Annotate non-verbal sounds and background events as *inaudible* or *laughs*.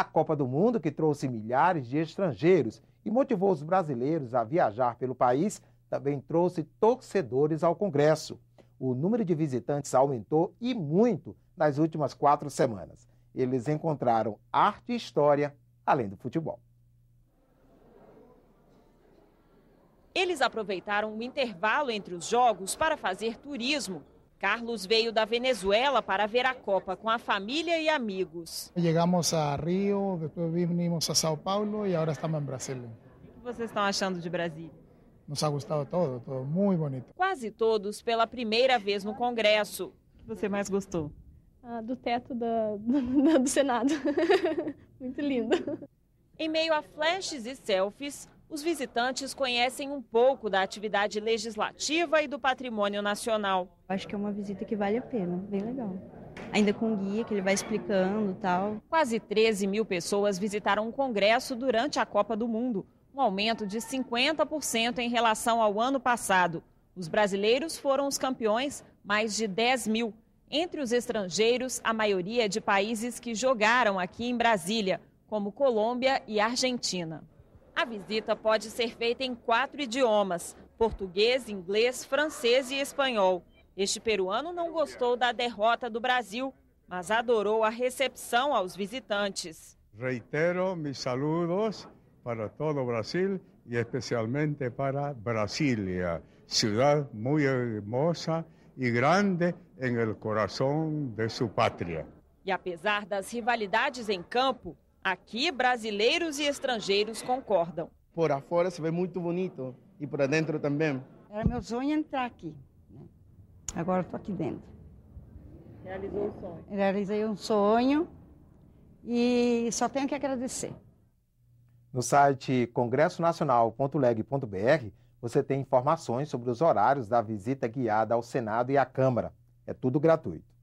A Copa do Mundo, que trouxe milhares de estrangeiros e motivou os brasileiros a viajar pelo país, também trouxe torcedores ao Congresso. O número de visitantes aumentou e muito nas últimas quatro semanas. Eles encontraram arte e história, além do futebol. Eles aproveitaram o intervalo entre os jogos para fazer turismo Carlos veio da Venezuela para ver a Copa com a família e amigos. Chegamos a Rio, depois vinimos a São Paulo e agora estamos em Brasília. O que vocês estão achando de Brasília? Nos ha gostado todo, todo muito bonito. Quase todos pela primeira vez no Congresso. O que você mais gostou? Ah, do teto do, *laughs* do Senado. *laughs* muito lindo. Em meio a flashes e selfies, os visitantes conhecem um pouco da atividade legislativa e do patrimônio nacional. Acho que é uma visita que vale a pena, bem legal. Ainda com guia que ele vai explicando tal. Quase 13 mil pessoas visitaram o Congresso durante a Copa do Mundo, um aumento de 50% em relação ao ano passado. Os brasileiros foram os campeões, mais de 10 mil. Entre os estrangeiros, a maioria é de países que jogaram aqui em Brasília, como Colômbia e Argentina. A visita pode ser feita em quatro idiomas: português, inglês, francês e espanhol. Este peruano não gostou da derrota do Brasil, mas adorou a recepção aos visitantes. Reitero meus saludos para todo o Brasil e especialmente para Brasília, cidade muito hermosa e grande em el coração de sua pátria. E apesar das rivalidades em campo, Aqui, brasileiros e estrangeiros concordam. Por afora se vê muito bonito e por dentro também. Era meu sonho entrar aqui. Né? Agora estou aqui dentro. Realizou um sonho. Realizei um sonho e só tenho que agradecer. No site congressonacional.leg.br você tem informações sobre os horários da visita guiada ao Senado e à Câmara. É tudo gratuito.